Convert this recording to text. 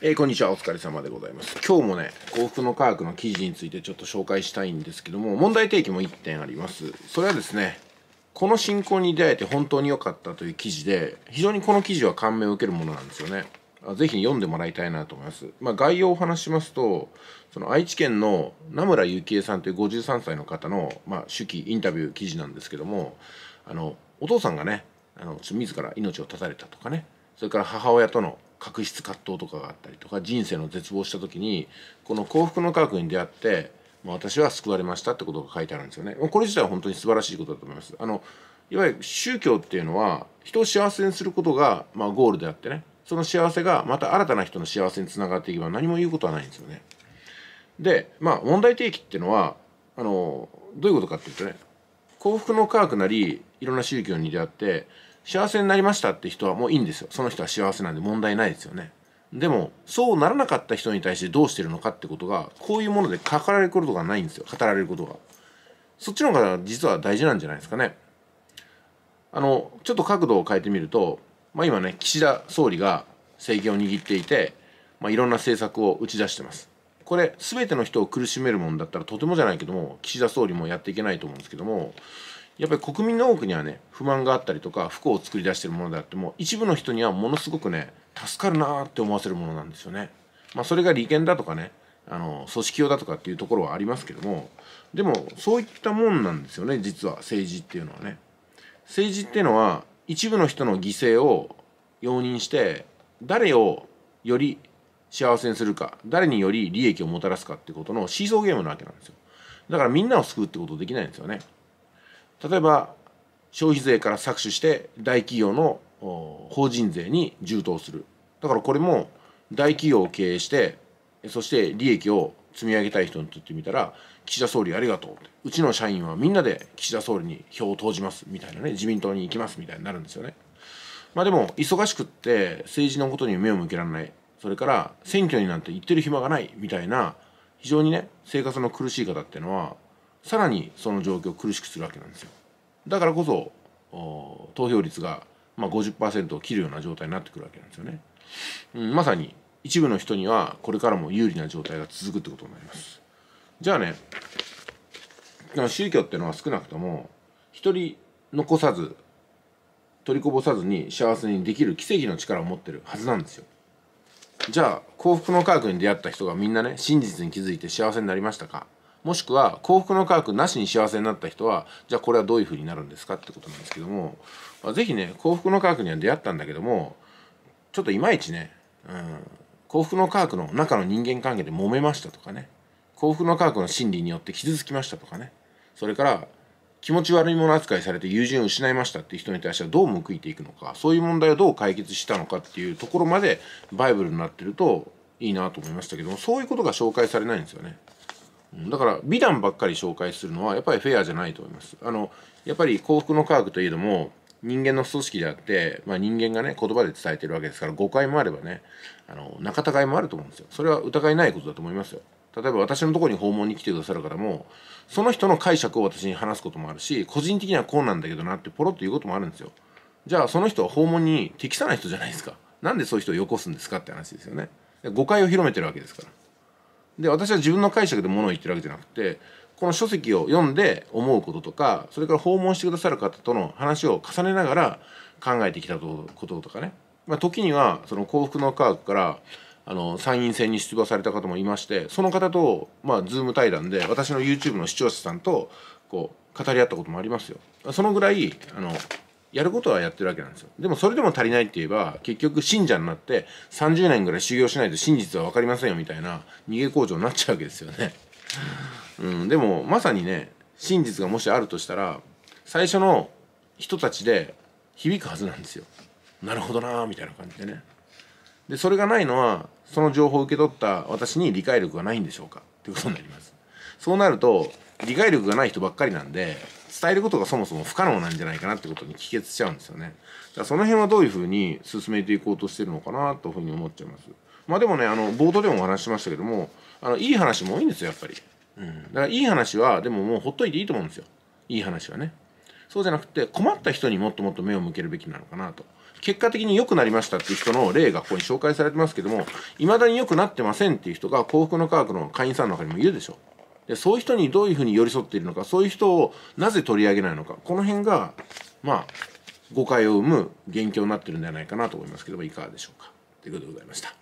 えー、こんにちは、お疲れ様でございます。今日もね、幸福の科学の記事についてちょっと紹介したいんですけども、問題提起も1点あります。それはですね、この信仰に出会えて本当に良かったという記事で、非常にこの記事は感銘を受けるものなんですよね。ぜひ読んでもらいたいなと思います。まあ、概要をお話しますと、その愛知県の名村幸恵さんという53歳の方の、まあ、手記、インタビュー記事なんですけども、あの、お父さんがね、あの自ら命を絶たれたとかね、それから母親との確執葛藤とかがあったりとか人生の絶望した時にこの幸福の科学に出会って私は救われましたってことが書いてあるんですよね。これ自体は本当に素晴らしいことだと思います。あのいわゆる宗教っていうのは人を幸せにすることが、まあ、ゴールであってねその幸せがまた新たな人の幸せにつながっていけば何も言うことはないんですよね。でまあ問題提起っていうのはあのどういうことかっていうとね幸福の科学なりいろんな宗教に出会って幸せになりましたって人はもういいんですよその人は幸せなんで問題ないですよねでもそうならなかった人に対してどうしてるのかってことがこういうもので語かれることがないんですよ語られることがそっちの方が実は大事なんじゃないですかねあのちょっと角度を変えてみると、まあ、今ね岸田総理が政権を握っていて、まあ、いろんな政策を打ち出してますこれ全ての人を苦しめるもんだったらとてもじゃないけども岸田総理もやっていけないと思うんですけどもやっぱり国民の多くにはね不満があったりとか不幸を作り出してるものであっても一部の人にはものすごくね助かるなって思わせるものなんですよね。まあ、それが利権だとかねあの組織用だとかっていうところはありますけどもでもそういったもんなんですよね実は政治っていうのはね。政治っていうのは一部の人の犠牲を容認して誰をより幸せにするか誰により利益をもたらすかってことのシーソーゲームなわけなんですよだからみんなを救うってことできないんですよね例えば消費税から搾取して大企業の法人税に充当するだからこれも大企業を経営してそして利益を積み上げたい人にとってみたら岸田総理ありがとううちの社員はみんなで岸田総理に票を投じますみたいなね自民党に行きますみたいになるんですよね。まあでも忙しくって政治のことに目を向けられないそれから選挙になんて行ってる暇がないみたいな非常にね生活の苦しい方っていうのはさらにその状況を苦しくするわけなんですよだからこそ投票率がまあ50%を切るような状態になってくるわけなんですよね、うん、まさに一部の人にはこれからも有利な状態が続くってことになりますじゃあね宗教っていうのは少なくとも一人残さず取りこぼさずに幸せにできる奇跡の力を持ってるはずなんですよじゃあ幸福の科学に出会った人がみんなね真実に気づいて幸せになりましたかもしくは幸福の科学なしに幸せになった人はじゃあこれはどういうふうになるんですかってことなんですけども、まあ、是非ね幸福の科学には出会ったんだけどもちょっといまいちね、うん、幸福の科学の中の人間関係で揉めましたとかね幸福の科学の心理によって傷つきましたとかねそれから気持ち悪いもの扱いされて友人を失いましたっていう人に対してはどう報いていくのかそういう問題をどう解決したのかっていうところまでバイブルになってるといいなと思いましたけどもそういうことが紹介されないんですよね。だから美談ばっかり紹介するのはやっぱりフェアじゃないと思います。あのやっぱり幸福の科学といえども人間の組織であって、まあ、人間がね言葉で伝えてるわけですから誤解もあればねあの仲違いもあると思うんですよ。それは疑いないことだと思いますよ。例えば私のとこに訪問に来てくださる方もその人の解釈を私に話すこともあるし個人的にはこうなんだけどなってポロッと言うこともあるんですよ。じゃあその人は訪問に適さない人じゃないですか。なんでそういう人をよこすんですかって話ですよね。誤解を広めてるわけですから。で私は自分の解釈で物を言ってるわけじゃなくてこの書籍を読んで思うこととかそれから訪問してくださる方との話を重ねながら考えてきたこととかね、まあ、時にはその幸福の科学からあの参院選に出馬された方もいましてその方と、まあ、ズーム対談で私の YouTube の視聴者さんとこう語り合ったこともありますよ。そのぐらいあのやることはやってるわけなんですよでもそれでも足りないって言えば結局信者になって30年ぐらい修行しないと真実は分かりませんよみたいな逃げ工場になっちゃうわけですよね、うん、でもまさにね真実がもしあるとしたら最初の人たちで響くはずなんですよなるほどなみたいな感じでねでそれがないのはその情報を受け取った私に理解力がないんでしょうかっていうことになりますそうなると理解力がない人ばっかりなんで伝えることがそもそも不可能なんじゃないかなってことに帰結しちゃうんですよね。だからその辺はどういうふうに進めていこうとしてるのかなというふうに思っちゃいます。まあでもね、あの、冒頭でもお話ししましたけども、あの、いい話も多いんですよ、やっぱり。うん。だからいい話は、でももうほっといていいと思うんですよ。いい話はね。そうじゃなくて、困った人にもっともっと目を向けるべきなのかなと。結果的に良くなりましたっていう人の例がここに紹介されてますけども、未だに良くなってませんっていう人が幸福の科学の会員さんの中にもいるでしょう。でそういう人にどういうふうに寄り添っているのかそういう人をなぜ取り上げないのかこの辺がまあ誤解を生む元凶になってるんじゃないかなと思いますけどもいかがでしょうかということでございました。